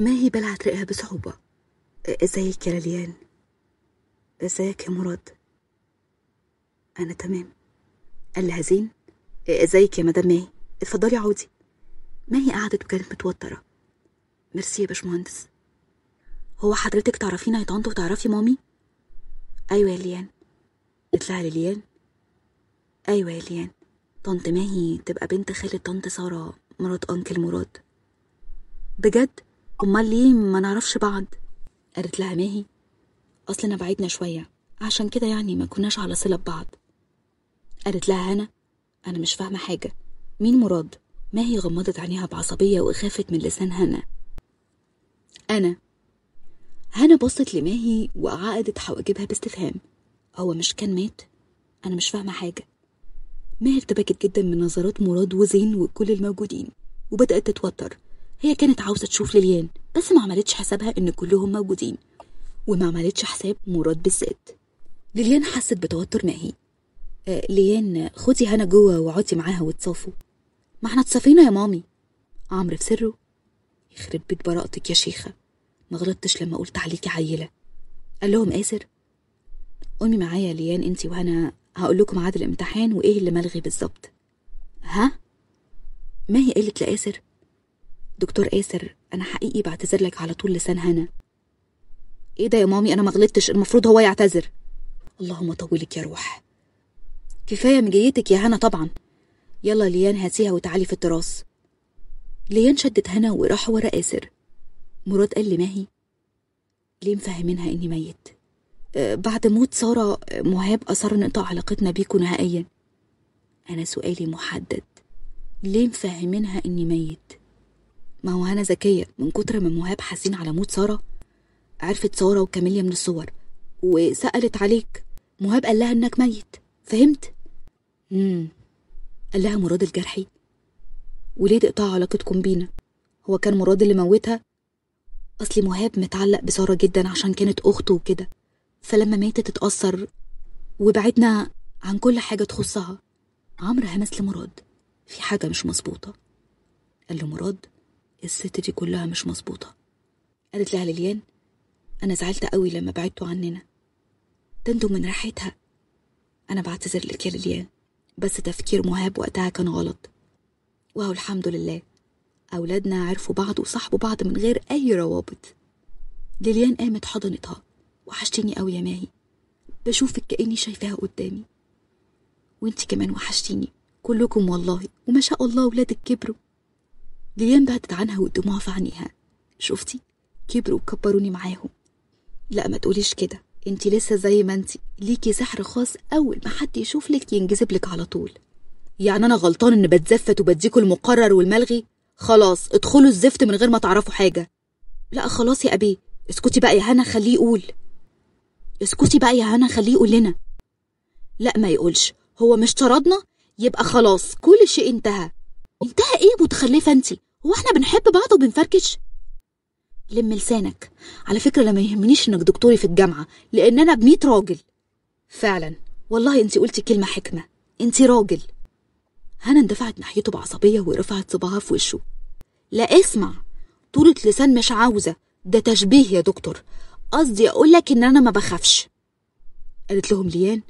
ماهي بلعت رئها بصعوبة ازيك يا لليان ازيك يا مراد انا تمام قال لي هزين ازيك يا مدام ماهي اتفضلي عودي ماهي قعدت وكانت متوترة ميرسي يا باشمهندس هو حضرتك تعرفين يا وتعرفي مامي ايوه يا ليان اطلع لها ليان ايوه يا ليان طنط ماهي تبقى بنت خالة طنط سارة مرات انكل مراد بجد أمال ليه ما نعرفش بعض؟ قالت لها ماهي أصلنا بعيدنا شوية عشان كده يعني ما كناش على صلة ببعض قالت لها هنا أنا مش فاهمة حاجة مين مراد؟ ماهي غمضت عينيها بعصبية وخافت من لسان هنا أنا هنا بصت لماهي وعقدت حواجبها باستفهام هو مش كان مات؟ أنا مش فاهمة حاجة ماهي ارتبكت جدا من نظرات مراد وزين وكل الموجودين وبدأت تتوتر هي كانت عاوزة تشوف ليليان بس ما عملتش حسابها إن كلهم موجودين وما عملتش حساب مراد بالذات ليليان حست بتوتر ماهي آه ليان خدي هنا جوه وقعدي معاها واتصافوا ما احنا اتصافينا يا مامي عمرو في سره يخرب بيت براءتك يا شيخه ما غلطتش لما قلت عليكي عيله قال لهم آسر قومي معايا ليان انتي وهنا هقول لكم عاد الامتحان وايه اللي ملغي بالظبط ها ما هي قالت لآسر دكتور آسر أنا حقيقي بعتذر لك على طول لسان هنا إيه ده يا مامي أنا مغلطتش المفروض هو يعتذر اللهم طولك يا روح كفاية مجيتك يا هنا طبعا يلا ليان هاتيها وتعالي في التراس ليان شدت هنا وراح ورا آسر مراد قال لماهي ليه مفهمينها إني ميت أه بعد موت سارة مهاب أصر نقطع علاقتنا بيكوا نهائيا أنا سؤالي محدد ليه مفهمينها إني ميت ما هو هنا ذكية من كتر ما مهاب حاسين على موت سارة عرفت سارة وكاميليا من الصور وسألت عليك مهاب قال لها إنك ميت فهمت؟ امم قال لها مراد الجرحي وليه تقطع علاقتكم بينا؟ هو كان مراد اللي موتها؟ أصل مهاب متعلق بسارة جدا عشان كانت أخته وكده فلما ماتت اتأثر وبعدنا عن كل حاجة تخصها عمرو همس لمراد في حاجة مش مظبوطة قال له مراد الست دي كلها مش مظبوطة قالت لها ليليان أنا زعلت قوي لما بعدتوا عننا ده من راحتها أنا بعتذر لك يا ليليان بس تفكير مهاب وقتها كان غلط وهو الحمد لله أولادنا عرفوا بعض وصاحبوا بعض من غير أي روابط ليليان قامت حضنتها وحشتيني قوي يا ماهي بشوفك كأني شايفاها قدامي وانتي كمان وحشتيني كلكم والله وما شاء الله ولادك كبروا ليان بعدت عنها والدموع في عينيها شفتي كبروا وكبروني معاهم لا ما تقوليش كده انت لسه زي ما انت ليكي سحر خاص اول ما حد يشوف لك ينجذب لك على طول يعني انا غلطان ان بتزفت وبديكوا المقرر والملغي خلاص ادخلوا الزفت من غير ما تعرفوا حاجه لا خلاص يا ابي اسكتي بقى يا هنا خليه يقول اسكتي بقى يا هنا خليه يقول لنا لا ما يقولش هو مش طردنا يبقى خلاص كل شيء انتهى قلتها ايه متخلفه انت هو احنا بنحب بعض وبنفركش لم لسانك على فكره انا ما يهمنيش انك دكتوري في الجامعه لان انا بميت راجل فعلا والله انت قلتي كلمه حكمه انت راجل هنا اندفعت ناحيته بعصبيه ورفعت صباعها في وشه لا اسمع طولة لسان مش عاوزه ده تشبيه يا دكتور قصدي اقول لك ان انا ما بخافش قالت لهم ليان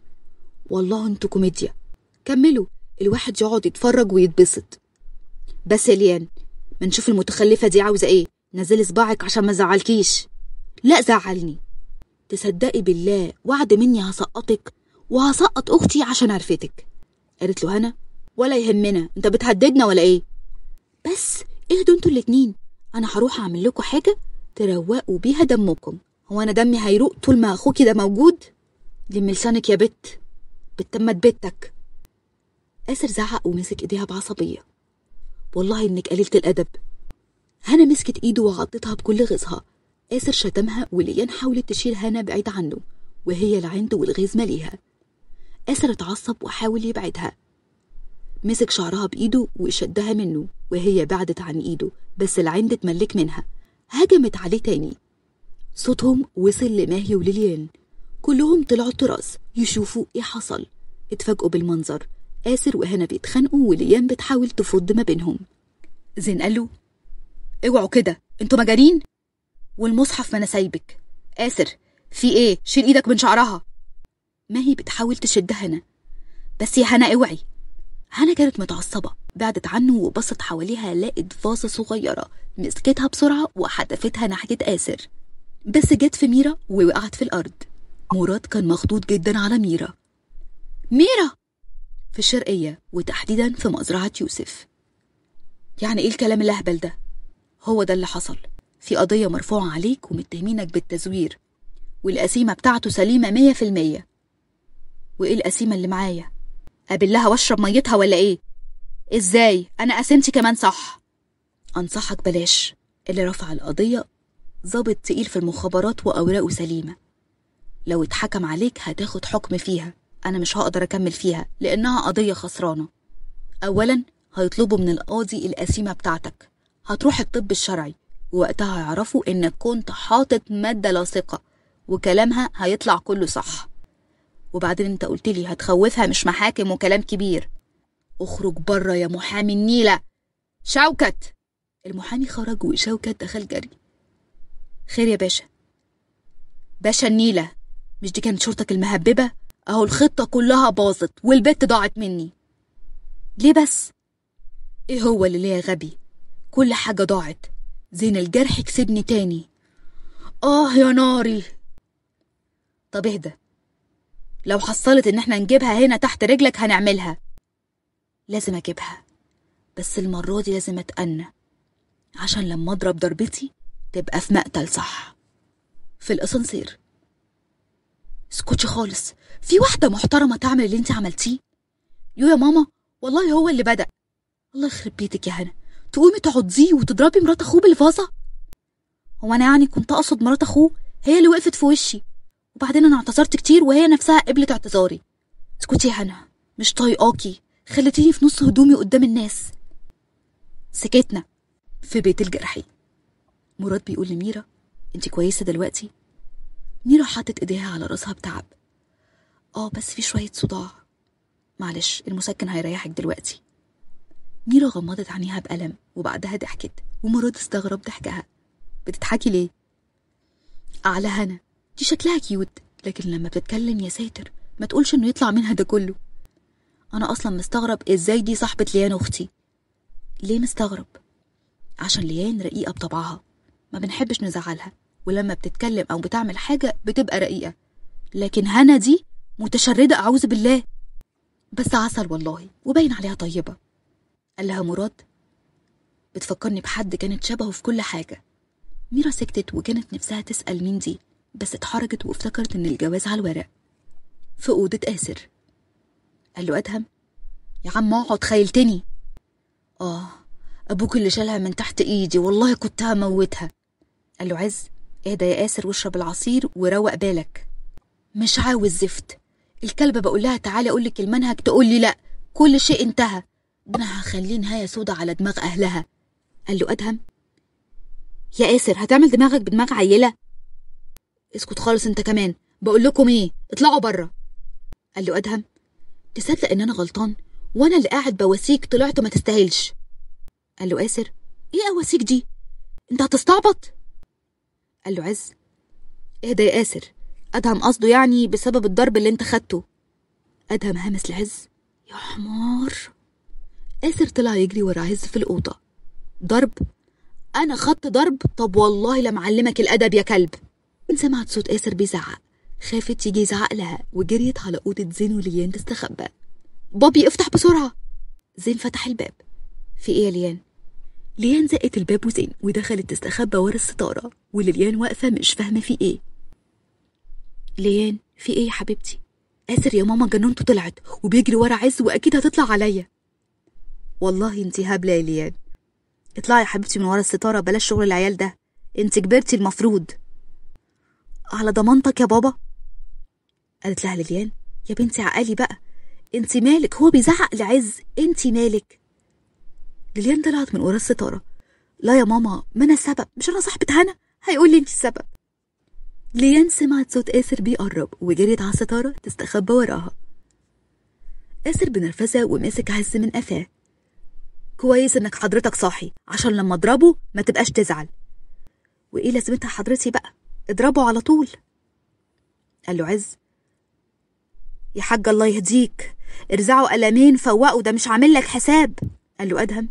والله انتوا كوميديا كملوا الواحد يقعد يتفرج ويتبسط بس يا ليان منشوف المتخلفة دي عاوزة ايه نزلي صباعك عشان ما زعلكيش لا زعلني تصدقي بالله وعد مني هسقطك وهسقط اختي عشان عرفتك قالت له هنا ولا يهمنا انت بتهددنا ولا ايه بس اهدوا انتوا الاتنين انا هروح اعمل لكم حاجه تروقوا بيها دمكم هو انا دمي هيروق طول ما اخوكي ده موجود لم لسانك يا بت بتمت بيتك آسر زعق ومسك ايديها بعصبيه والله إنك قليلة الأدب هنا مسكت إيده وغطتها بكل غيظها آسر شتمها وليان حاولت تشيل هنا بعيد عنه وهي العند والغيظ ماليها آسر اتعصب وحاول يبعدها مسك شعرها بإيده وشدها منه وهي بعدت عن إيده بس العند اتملك منها هجمت عليه تاني صوتهم وصل لماهي وليليان كلهم طلعوا التراس يشوفوا ايه حصل اتفاجئوا بالمنظر آسر وهنا بيتخانقوا وليان بتحاول تفض ما بينهم زين قال له اوعوا كده انتوا مجانين والمصحف ما انا سايبك آسر في ايه شيل ايدك من شعرها ماهي بتحاول تشد هنا بس يا هنا اوعي هنا كانت متعصبة بعدت عنه وبصت حواليها لقت فاصة صغيرة مسكتها بسرعة وحدفتها ناحية آسر بس جت في ميرا ووقعت في الأرض مراد كان مخطوط جدا على ميرا ميرا في الشرقية وتحديدا في مزرعة يوسف يعني إيه الكلام الأهبل ده؟ هو ده اللي حصل في قضية مرفوعة عليك ومتهمينك بالتزوير والقسيمة بتاعته سليمة مية في المية وإيه القسيمة اللي معايا؟ قابلها واشرب ميتها ولا إيه؟ إزاي؟ أنا قسمتي كمان صح أنصحك بلاش اللي رفع القضية ظابط تقيل في المخابرات وأوراقه سليمة لو اتحكم عليك هتاخد حكم فيها أنا مش هقدر أكمل فيها لأنها قضية خسرانة أولا هيطلبوا من القاضي القسيمة بتاعتك هتروح الطب الشرعي ووقتها هيعرفوا إنك كنت حاطط مادة لاصقة وكلامها هيطلع كله صح وبعدين انت قلت لي هتخوفها مش محاكم وكلام كبير اخرج بره يا محامي النيلة شوكت المحامي خرج وشوكت دخل جري خير يا باشا باشا النيلة مش دي كانت شرطك المهببة اهو الخطة كلها باظت والبت ضاعت مني ليه بس؟ ايه هو اللي ليه غبي؟ كل حاجة ضاعت زين الجرح كسبني تاني اه يا ناري طب اهدى لو حصلت ان احنا نجيبها هنا تحت رجلك هنعملها لازم اجيبها بس المرة دي لازم اتأنى عشان لما اضرب ضربتي تبقى في مقتل صح في الاسانسير اسكتي خالص في واحده محترمه تعمل اللي انت عملتيه يو يا ماما والله هو اللي بدا الله يخرب بيتك يا هنا تقومي تعضيه وتضربي مرات اخوه بالفازه هو انا يعني كنت اقصد مرات اخوه هي اللي وقفت في وشي وبعدين انا اعتذرت كتير وهي نفسها قبلت اعتذاري اسكتي يا هنا مش طايقاكي خليتيني في نص هدومي قدام الناس سكتنا في بيت الجرحي مراد بيقول لميرا انت كويسه دلوقتي ميرو حطت ايديها على راسها بتعب اه بس في شوية صداع معلش المسكن هيريحك دلوقتي نيرة غمضت عينيها بألم وبعدها ضحكت ومراد استغرب ضحكها بتضحكي ليه؟ على هنا دي شكلها كيوت لكن لما بتتكلم يا ساتر ما تقولش إنه يطلع منها ده كله أنا أصلا مستغرب إزاي دي صاحبة ليان أختي ليه مستغرب؟ عشان ليان رقيقة بطبعها ما بنحبش نزعلها ولما بتتكلم أو بتعمل حاجة بتبقى رقيقة لكن هنا دي متشردة أعوذ بالله بس عسل والله وباين عليها طيبة قال لها مراد بتفكرني بحد كانت شبهه في كل حاجة ميرا سكتت وكانت نفسها تسأل مين دي بس اتحرجت وافتكرت إن الجواز على الورق في أوضة آسر قال له أدهم يا عم اقعد خيلتني آه أبوك اللي شالها من تحت إيدي والله كنت هموتها قال له عز اهدى يا آسر واشرب العصير وروق بالك مش عاوز زفت الكلبة بقول لها تعالي اقول لك المنهج تقول لي لا كل شيء انتهى انا هخليه نهاية سودة على دماغ اهلها قال له ادهم يا آسر هتعمل دماغك بدماغ عيلة اسكت خالص انت كمان بقول لكم ايه اطلعوا بره قال له ادهم تصدق ان انا غلطان وانا اللي قاعد بواسيك طلعت ما تستاهلش قال له آسر ايه اواسيك دي انت هتستعبط قال له عز اهدى يا آسر أدهم قصده يعني بسبب الضرب اللي انت خدته أدهم همس لعز يا حمار آسر طلع يجري ورا عز في الأوضة ضرب أنا خدت ضرب طب والله لمعلمك الأدب يا كلب سمعت صوت آسر بيزعق خافت يجي يزعق لها وجريت على أوضة زين وليان تستخبى بابي افتح بسرعة زين فتح الباب في إيه يا ليان ليان زقت الباب وزين ودخلت تستخبى ورا الستارة وليليان واقفة مش فاهمة في ايه ليان في ايه يا حبيبتي آسر يا ماما جننته طلعت وبيجري ورا عز واكيد هتطلع عليا والله انت هبله يا ليان اطلعي يا حبيبتي من ورا الستاره بلاش شغل العيال ده انت كبرتي المفروض على ضمانتك يا بابا قالت لها ليليان يا بنتي عقلي بقى انت مالك هو بيزعق لعز انت مالك ليليان طلعت من ورا الستارة لا يا ماما ما أنا السبب مش أنا صاحبة هنا هيقول لي أنت السبب ليان سمعت صوت آسر بيقرب وجريت على الستارة تستخبى وراها آسر بنرفزة وماسك عز من قفاه كويس إنك حضرتك صاحي عشان لما أضربه ما تبقاش تزعل وإيه لازمتها حضرتي بقى اضربه على طول قال له عز يا حاج الله يهديك ارزعوا قلمين فوقوا ده مش عامل لك حساب قال له أدهم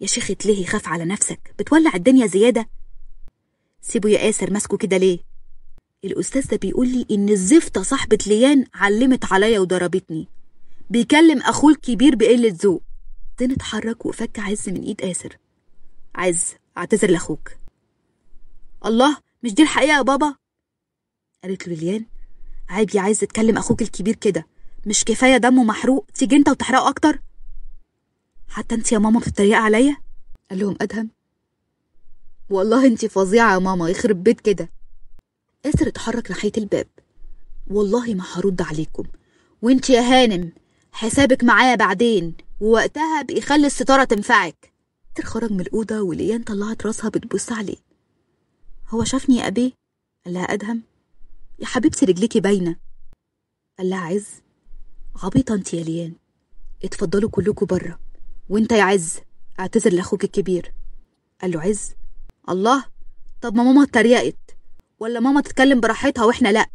يا شيخة ليه خاف على نفسك بتولع الدنيا زيادة سيبه يا آسر ماسكه كده ليه الأستاذ ده بيقول لي إن الزفتة صاحبة ليان علمت عليا وضربتني بيكلم أخوه الكبير بقلة ذوق دين اتحرك وفك عز من إيد آسر عز اعتذر لأخوك الله مش دي الحقيقة يا بابا قالت له ليان عيب يا عز تكلم أخوك الكبير كده مش كفاية دمه محروق تيجي أنت وتحرقه أكتر حتى انت يا ماما بتتريقي عليا قال لهم ادهم والله انت فظيعه يا ماما يخرب بيت كده اسر اتحرك ناحيه الباب والله ما هرد عليكم وانت يا هانم حسابك معايا بعدين ووقتها بيخلي الستاره تنفعك اسر خرج من الاوضه وليان طلعت راسها بتبص عليه هو شافني يا ابي قال لها ادهم يا حبيبتي رجليكي باينه قال لها عز عبيطه انت يا ليان اتفضلوا كلكم بره وانت يا عز اعتذر لاخوك الكبير قال له عز الله طب ما ماما اتريقت ولا ماما تتكلم براحتها واحنا لا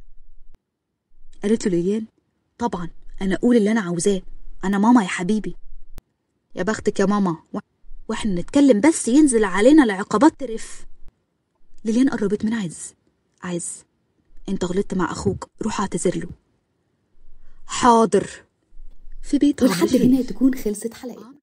قالت له ليليان طبعا انا اقول اللي انا عاوزاه انا ماما يا حبيبي يا بختك يا ماما واحنا نتكلم بس ينزل علينا العقابات ترف ليليان قربت من عز عز انت غلطت مع اخوك روح اعتذر له حاضر في بيت ولحد هنا تكون خلصت حلقتنا